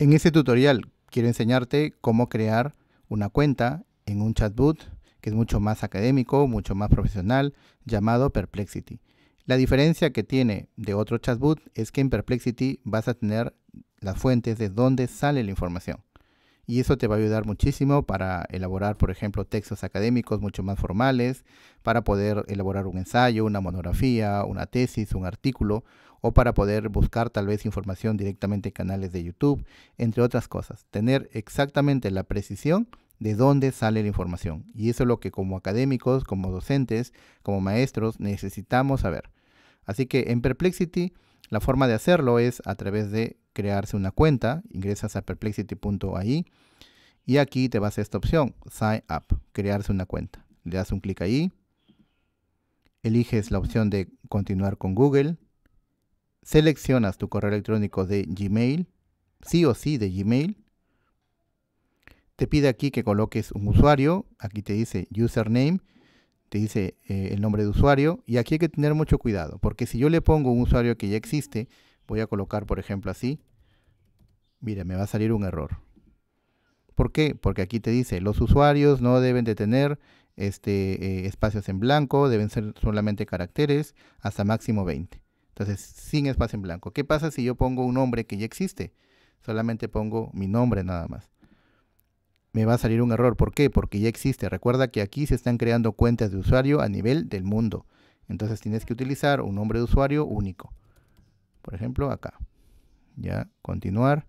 En este tutorial quiero enseñarte cómo crear una cuenta en un chatbot que es mucho más académico, mucho más profesional, llamado Perplexity. La diferencia que tiene de otro chatbot es que en Perplexity vas a tener las fuentes de dónde sale la información y eso te va a ayudar muchísimo para elaborar, por ejemplo, textos académicos mucho más formales, para poder elaborar un ensayo, una monografía, una tesis, un artículo, o para poder buscar tal vez información directamente en canales de YouTube, entre otras cosas. Tener exactamente la precisión de dónde sale la información. Y eso es lo que como académicos, como docentes, como maestros necesitamos saber. Así que en Perplexity la forma de hacerlo es a través de crearse una cuenta, ingresas a perplexity.ai y aquí te vas a esta opción, Sign Up, crearse una cuenta. Le das un clic ahí. Eliges la opción de continuar con Google. Seleccionas tu correo electrónico de Gmail, sí o sí de Gmail. Te pide aquí que coloques un usuario. Aquí te dice username te dice eh, el nombre de usuario y aquí hay que tener mucho cuidado porque si yo le pongo un usuario que ya existe voy a colocar por ejemplo así mira me va a salir un error ¿Por qué? Porque aquí te dice, los usuarios no deben de tener este, eh, espacios en blanco, deben ser solamente caracteres hasta máximo 20. Entonces, sin espacio en blanco. ¿Qué pasa si yo pongo un nombre que ya existe? Solamente pongo mi nombre nada más. Me va a salir un error. ¿Por qué? Porque ya existe. Recuerda que aquí se están creando cuentas de usuario a nivel del mundo. Entonces tienes que utilizar un nombre de usuario único. Por ejemplo, acá. Ya, continuar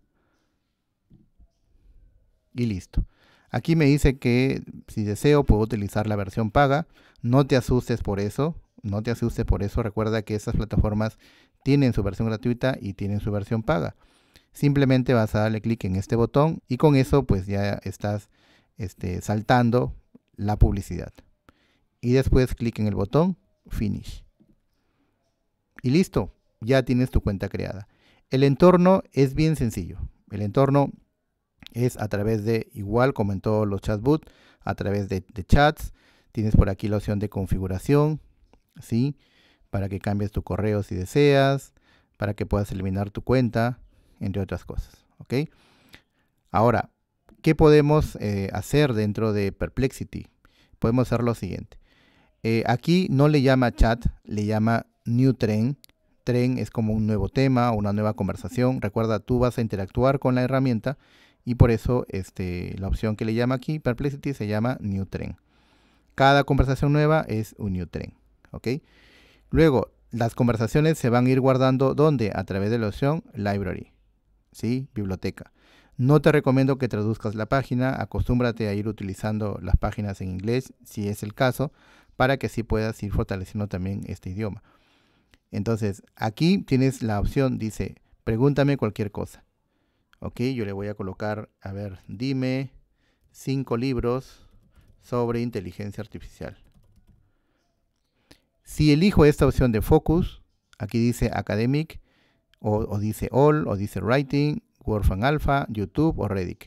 y listo. Aquí me dice que si deseo puedo utilizar la versión paga. No te asustes por eso. No te asustes por eso. Recuerda que estas plataformas tienen su versión gratuita y tienen su versión paga. Simplemente vas a darle clic en este botón y con eso pues ya estás este, saltando la publicidad. Y después clic en el botón Finish. Y listo, ya tienes tu cuenta creada. El entorno es bien sencillo. El entorno es a través de, igual como en todos los chatbots, a través de, chats. Tienes por aquí la opción de configuración, ¿sí? Para que cambies tu correo si deseas, para que puedas eliminar tu cuenta, entre otras cosas, ¿ok? Ahora, ¿qué podemos eh, hacer dentro de Perplexity? Podemos hacer lo siguiente. Eh, aquí no le llama chat, le llama new trend. Tren es como un nuevo tema, una nueva conversación. Recuerda, tú vas a interactuar con la herramienta y por eso este, la opción que le llama aquí, Perplexity, se llama New Trend. Cada conversación nueva es un New Trend, ¿ok? Luego, las conversaciones se van a ir guardando, ¿dónde? A través de la opción Library, ¿sí? Biblioteca. No te recomiendo que traduzcas la página, acostúmbrate a ir utilizando las páginas en inglés, si es el caso, para que así puedas ir fortaleciendo también este idioma. Entonces, aquí tienes la opción, dice, pregúntame cualquier cosa. Ok, yo le voy a colocar, a ver, dime cinco libros sobre inteligencia artificial. Si elijo esta opción de focus, aquí dice academic, o, dice all, o dice writing, WordPress, Alpha, YouTube o Reddit.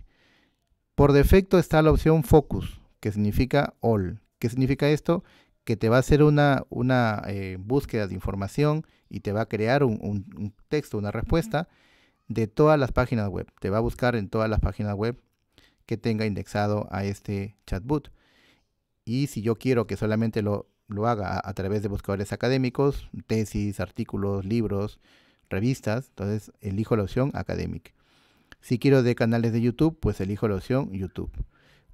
Por defecto está la opción focus, que significa all. ¿Qué significa esto? Que te va a hacer una, eh, búsqueda de información y te va a crear un, texto, una respuesta de todas las páginas web. Te va a buscar en todas las páginas web que tenga indexado a este chatbot. Y si yo quiero que solamente lo, lo haga a, través de buscadores académicos, tesis, artículos, libros, revistas, entonces elijo la opción Academic. Si quiero de canales de YouTube, pues elijo la opción YouTube.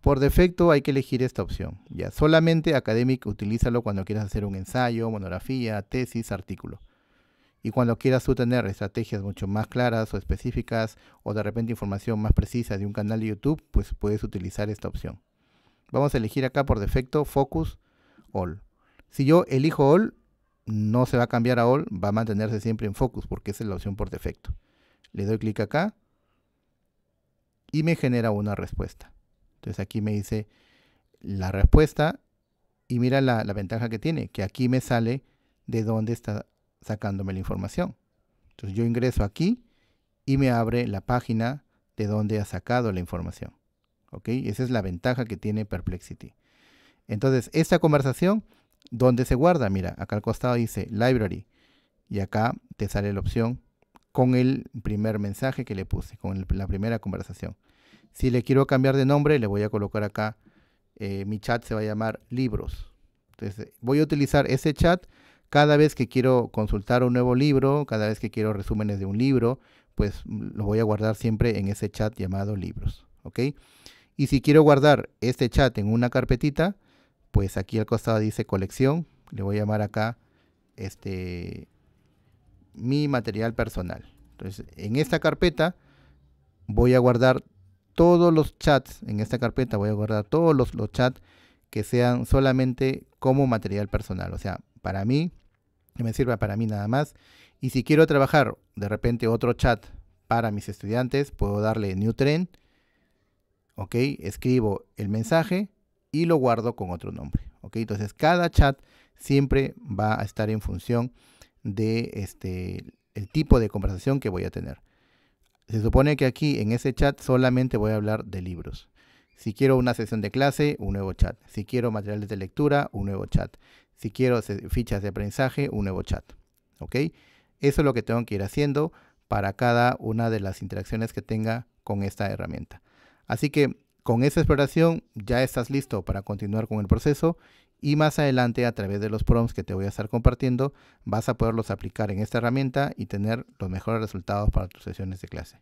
Por defecto hay que elegir esta opción. Ya solamente Academic utilízalo cuando quieras hacer un ensayo, monografía, tesis, artículo. Y cuando quieras tú tener estrategias mucho más claras o específicas o de repente información más precisa de un canal de YouTube, pues puedes utilizar esta opción. Vamos a elegir acá por defecto Focus All. Si yo elijo All, no se va a cambiar a All, va a mantenerse siempre en Focus porque esa es la opción por defecto. Le doy clic acá y me genera una respuesta. Entonces aquí me dice la respuesta y mira la, la ventaja que tiene, que aquí me sale de dónde está sacándome la información. Entonces yo ingreso aquí y me abre la página de donde ha sacado la información. ¿Ok? Esa es la ventaja que tiene Perplexity. Entonces, esta conversación, ¿dónde se guarda? Mira, acá al costado dice Library. Y acá te sale la opción con el primer mensaje que le puse, con la primera conversación. Si le quiero cambiar de nombre, le voy a colocar acá, eh, mi chat se va a llamar Libros. Entonces, voy a utilizar ese chat cada vez que quiero consultar un nuevo libro, cada vez que quiero resúmenes de un libro, pues mm, lo voy a guardar siempre en ese chat llamado libros, ¿ok? Y si quiero guardar este chat en una carpetita, pues aquí al costado dice colección, le voy a llamar acá este mi material personal. Entonces, en esta carpeta voy a guardar todos los chats, en esta carpeta voy a guardar todos los, los chats que sean solamente como material personal, o sea, para mí, que me sirva para mí nada más. Y si quiero trabajar de repente otro chat para mis estudiantes, puedo darle New Trend. ¿Ok? Escribo el mensaje y lo guardo con otro nombre. ¿Ok? Entonces cada chat siempre va a estar en función de este, el tipo de conversación que voy a tener. Se supone que aquí en ese chat solamente voy a hablar de libros. Si quiero una sesión de clase, un nuevo chat. Si quiero materiales de lectura, un nuevo chat. Si quiero fichas de aprendizaje, un nuevo chat. ¿Ok? Eso es lo que tengo que ir haciendo para cada una de las interacciones que tenga con esta herramienta. Así que con esa exploración ya estás listo para continuar con el proceso y más adelante a través de los prompts que te voy a estar compartiendo vas a poderlos aplicar en esta herramienta y tener los mejores resultados para tus sesiones de clase.